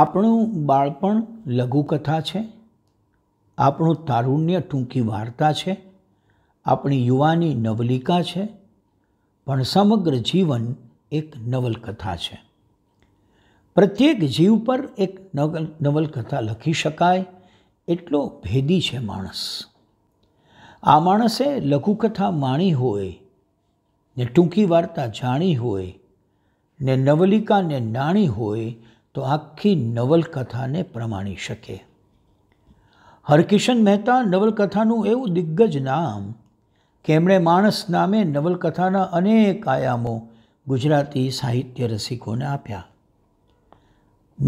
આપણું બાળપણ લઘુકથા છે આપણું તારુણ્ય ટૂંકી વાર્તા છે આપણી યુવાની નવલિકા છે પણ સમગ્ર જીવન એક નવલકથા છે પ્રત્યેક જીવ પર એક નવલ નવલકથા લખી શકાય એટલો ભેદી છે માણસ આ માણસે લઘુકથા માણી હોય ને ટૂંકી વાર્તા જાણી હોય ને નવલિકાને નાણી હોય તો આખી નવલકથાને પ્રમાણી શકે હરકિશન મહેતા નવલકથાનું એવું દિગ્ગજ નામ કે એમણે માણસ નામે નવલકથાના અનેક આયામો ગુજરાતી સાહિત્ય રસિકોને આપ્યા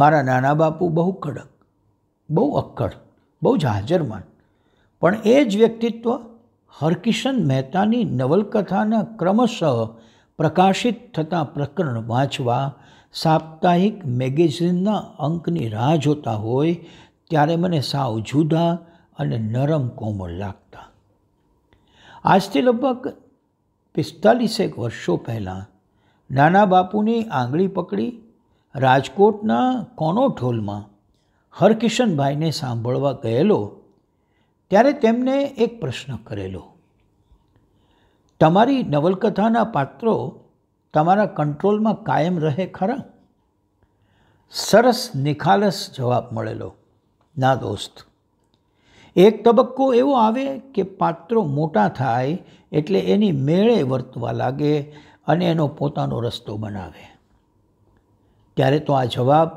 મારા નાના બાપુ બહુ કડક બહુ અક્કડ બહુ જ હાજરમાન પણ એ જ વ્યક્તિત્વ હરકિશન મહેતાની નવલકથાના ક્રમશઃ પ્રકાશિત થતા પ્રકરણ વાંચવા સાપ્તાહિક મેગેઝિનના અંકની રાહ જોતા હોય ત્યારે મને સાવ જુદા અને નરમ કોમળ લાગતા આજથી લગભગ પિસ્તાલીસેક વર્ષો પહેલાં નાના બાપુની આંગળી પકડી રાજકોટના કોનોઠોલમાં હરકિશનભાઈને સાંભળવા ગયેલો ત્યારે તેમને એક પ્રશ્ન કરેલો તમારી નવલકથાના પાત્રો તમારા કંટ્રોલમાં કાયમ રહે ખરા સરસ નિખાલસ જવાબ મળેલો ના દોસ્ત એક તબક્કો એવો આવે કે પાત્રો મોટા થાય એટલે એની મેળે વર્તવા લાગે અને એનો પોતાનો રસ્તો બનાવે ત્યારે તો આ જવાબ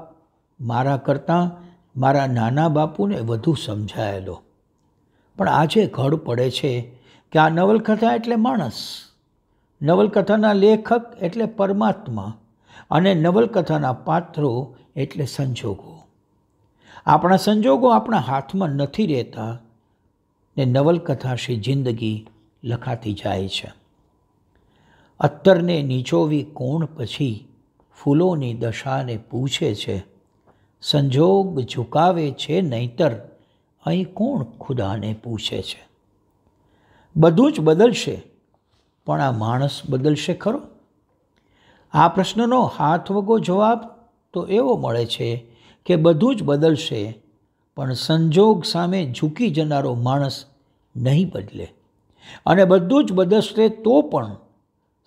મારા કરતાં મારા નાના બાપુને વધુ સમજાયેલો પણ આજે ઘડ પડે છે કે આ નવલકથા એટલે માણસ નવલકથાના લેખક એટલે પરમાત્મા અને નવલકથાના પાત્રો એટલે સંજોગો આપણા સંજોગો આપણા હાથમાં નથી રહેતા ને નવલકથા શ્રી જિંદગી લખાતી જાય છે અત્તરને નીચોવી કોણ પછી ફૂલોની દશાને પૂછે છે સંજોગ ઝુકાવે છે નહીતર અહીં કોણ ખુદાને પૂછે છે બધું જ બદલશે પણ આ માણસ બદલશે ખરો આ પ્રશ્નનો હાથ વગો જવાબ તો એવો મળે છે કે બધું જ બદલશે પણ સંજોગ સામે ઝૂકી જનારો માણસ નહીં બદલે અને બધું જ બદલશે તો પણ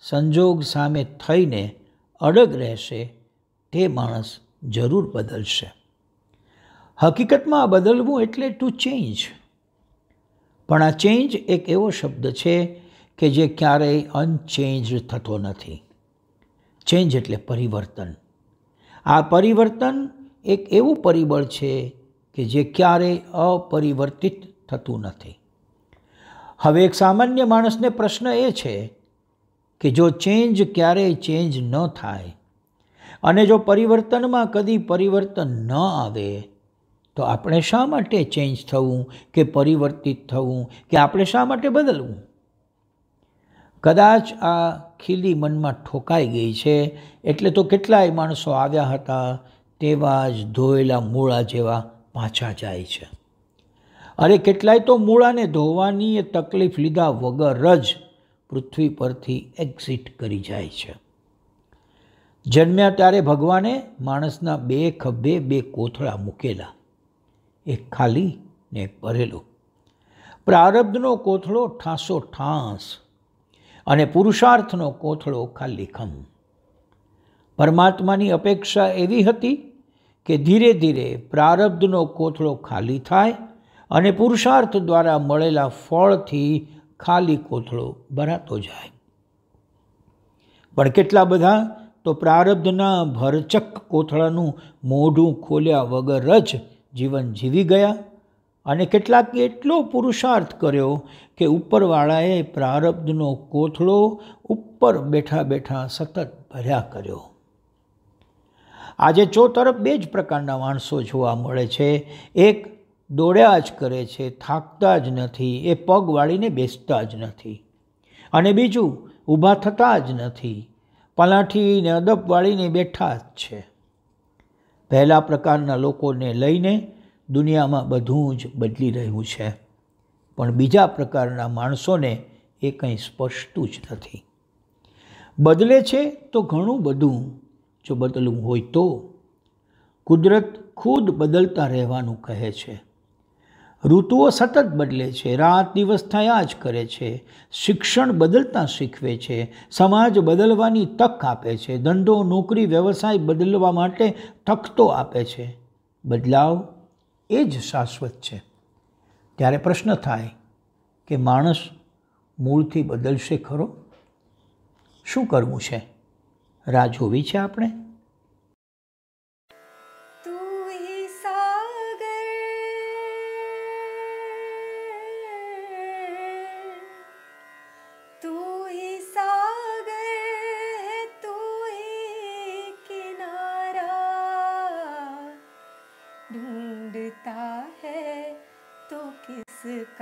સંજોગ સામે થઈને અડગ રહેશે તે માણસ જરૂર બદલશે હકીકતમાં બદલવું એટલે ટુ ચેન્જ પણ આ ચેન્જ એક એવો શબ્દ છે કે જે ક્યારેય અનચેન્જ થતો નથી ચેન્જ એટલે પરિવર્તન આ પરિવર્તન એક એવું પરિબળ છે કે જે ક્યારેય અપરિવર્તિત થતું નથી હવે એક સામાન્ય માણસને પ્રશ્ન એ છે કે જો ચેન્જ ક્યારેય ચેન્જ ન થાય અને જો પરિવર્તનમાં કદી પરિવર્તન ન આવે તો આપણે શા માટે ચેન્જ થવું કે પરિવર્તિત થવું કે આપણે શા માટે બદલવું કદાચ આ ખીલી મનમાં ઠોકાઈ ગઈ છે એટલે તો કેટલાય માણસો આવ્યા હતા તેવા જ ધોયેલા મૂળા જેવા પાછા જાય છે અરે કેટલાય તો મૂળાને ધોવાની એ તકલીફ લીધા વગર જ પૃથ્વી પરથી એક્ઝિટ કરી જાય છે જન્મ્યા ત્યારે ભગવાને માણસના બે ખભે બે કોથળા મૂકેલા એ ખાલી ને ભરેલો પ્રારબ્ધનો કોથળો ઠાસો ઠાંસ અને પુરુષાર્થનો કોથળો ખાલી ખાલીખમ પરમાત્માની અપેક્ષા એવી હતી કે ધીરે ધીરે પ્રારબ્ધનો કોથળો ખાલી થાય અને પુરુષાર્થ દ્વારા મળેલા ફળથી ખાલી કોથળો ભરાતો જાય પણ કેટલા બધા તો પ્રારબ્ધના ભરચક કોથળાનું મોઢું ખોલ્યા વગર જ જીવન જીવી ગયા અને કેટલાક એટલો પુરુષાર્થ કર્યો કે ઉપરવાળાએ પ્રારબ્ધનો કોથળો ઉપર બેઠા બેઠા સતત ભર્યા કર્યો આજે ચો તરફ બે જ પ્રકારના માણસો જોવા મળે છે એક દોડ્યા જ કરે છે થાકતા જ નથી એ પગ વાળીને બેસતા જ નથી અને બીજું ઊભા થતા જ નથી પલાઠીને ને અદબ વાળીને બેઠા જ છે પહેલા પ્રકારના લોકોને લઈને દુનિયામાં બધું જ બદલી રહ્યું છે પણ બીજા પ્રકારના માણસોને એ કંઈ સ્પષ્ટું જ નથી બદલે છે તો ઘણું બધું જો બદલવું હોય તો કુદરત ખુદ બદલતા રહેવાનું કહે છે ઋતુઓ સતત બદલે છે રાત દિવસ થયા જ કરે છે શિક્ષણ બદલતા શીખવે છે સમાજ બદલવાની તક આપે છે ધંધો નોકરી વ્યવસાય બદલવા માટે તક તો આપે છે બદલાવ એ જ શાશ્વત છે ત્યારે પ્રશ્ન થાય કે માણસ મૂળથી બદલશે ખરો શું કરવું છે રાહ જોવી છે આપણે